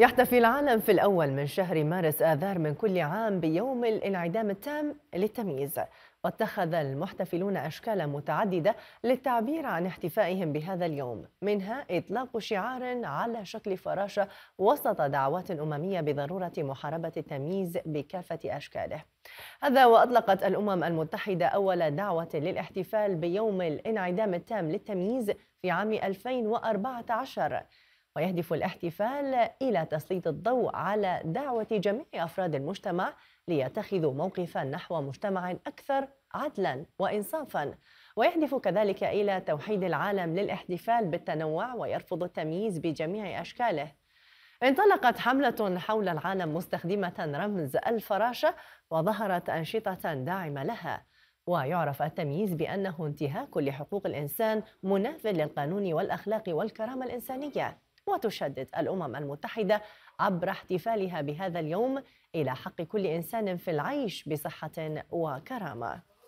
يحتفي العالم في الأول من شهر مارس آذار من كل عام بيوم الانعدام التام للتمييز واتخذ المحتفلون أشكالا متعددة للتعبير عن احتفائهم بهذا اليوم منها إطلاق شعار على شكل فراشة وسط دعوات أممية بضرورة محاربة التمييز بكافة أشكاله هذا وأطلقت الأمم المتحدة أول دعوة للاحتفال بيوم الانعدام التام للتمييز في عام 2014 ويهدف الاحتفال إلى تسليط الضوء على دعوة جميع أفراد المجتمع ليتخذوا موقفا نحو مجتمع أكثر عدلا وإنصافا ويهدف كذلك إلى توحيد العالم للاحتفال بالتنوع ويرفض التمييز بجميع أشكاله انطلقت حملة حول العالم مستخدمة رمز الفراشة وظهرت أنشطة داعمة لها ويعرف التمييز بأنه انتهاك لحقوق الإنسان مناف للقانون والأخلاق والكرامة الإنسانية وتشدد الأمم المتحدة عبر احتفالها بهذا اليوم إلى حق كل إنسان في العيش بصحة وكرامة